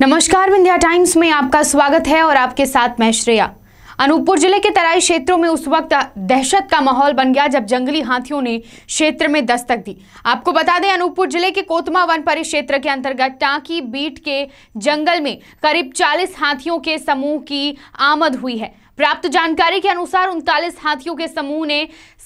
नमस्कार विंध्या टाइम्स में आपका स्वागत है और आपके साथ मैं श्रेया अनूपपुर जिले के तराई क्षेत्रों में उस वक्त दहशत का माहौल बन गया जब जंगली हाथियों ने क्षेत्र में दस्तक दी आपको बता दें अनूपपुर जिले के कोतमा वन परिक्षेत्र के अंतर्गत टांकी बीट के जंगल में करीब 40 हाथियों के समूह की आमद हुई है प्राप्त जानकारी के अनुसार उनतालीस हाथियों के समूह ने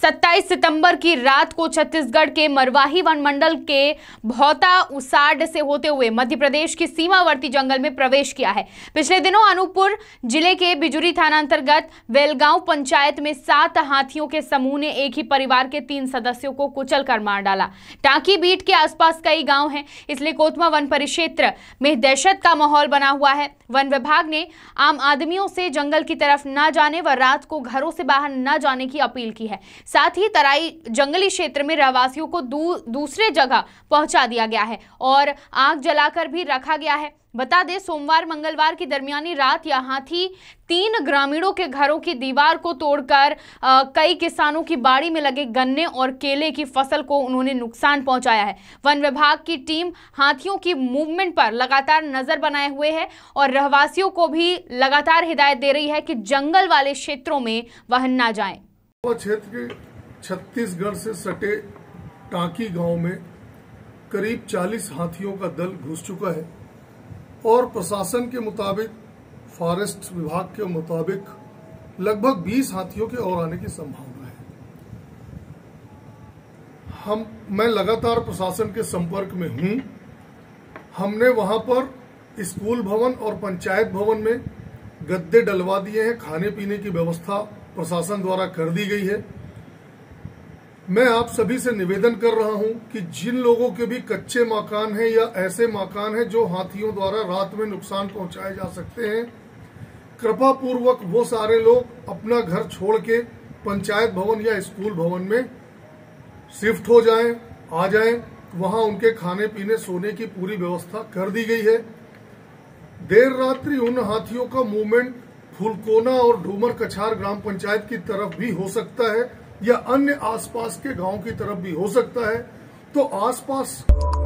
27 सितंबर की रात को छत्तीसगढ़ के मरवाही वनमंडल के भौता उसाड से होते हुए मध्य प्रदेश के सीमावर्ती जंगल में प्रवेश किया है पिछले दिनों अनूपपुर जिले के बिजुरी थाना अंतर्गत वेलगांव पंचायत में सात हाथियों के समूह ने एक ही परिवार के तीन सदस्यों को कुचल कर मार डाला टांकी बीट के आसपास कई गाँव है इसलिए कोतमा वन परिक्षेत्र में दहशत का माहौल बना हुआ है वन विभाग ने आम आदमियों से जंगल की तरफ न ना जाने व रात को घरों से बाहर न जाने की अपील की है साथ ही तराई जंगली क्षेत्र में रहवासियों को दू, दूसरे जगह पहुंचा दिया गया है और आग जलाकर भी रखा गया है बता दें सोमवार मंगलवार की दरमियानी रात या हाथी तीन ग्रामीणों के घरों की दीवार को तोड़कर कई किसानों की बाड़ी में लगे गन्ने और केले की फसल को उन्होंने नुकसान पहुंचाया है वन विभाग की टीम हाथियों की मूवमेंट पर लगातार नजर बनाए हुए है और रहवासियों को भी लगातार हिदायत दे रही है कि जंग जंगल वाले क्षेत्रों में वाहन न जाए क्षेत्र के छत्तीसगढ़ से सटे टाकी गांव में करीब 40 हाथियों का दल घुस चुका है और प्रशासन के मुताबिक फॉरेस्ट विभाग के मुताबिक लगभग 20 हाथियों के और आने की संभावना है हम मैं लगातार प्रशासन के संपर्क में हूं हमने वहां पर स्कूल भवन और पंचायत भवन में गद्दे डलवा दिए हैं खाने पीने की व्यवस्था प्रशासन द्वारा कर दी गई है मैं आप सभी से निवेदन कर रहा हूं कि जिन लोगों के भी कच्चे मकान हैं या ऐसे मकान हैं जो हाथियों द्वारा रात में नुकसान पहुंचाए जा सकते हैं कृपा पूर्वक वो सारे लोग अपना घर छोड़ के पंचायत भवन या स्कूल भवन में शिफ्ट हो जाएं, आ जाएं, वहां उनके खाने पीने सोने की पूरी व्यवस्था कर दी गई है देर रात्रि उन हाथियों का मूवमेंट फुलकोना और डूमर कछार ग्राम पंचायत की तरफ भी हो सकता है या अन्य आसपास के गांव की तरफ भी हो सकता है तो आसपास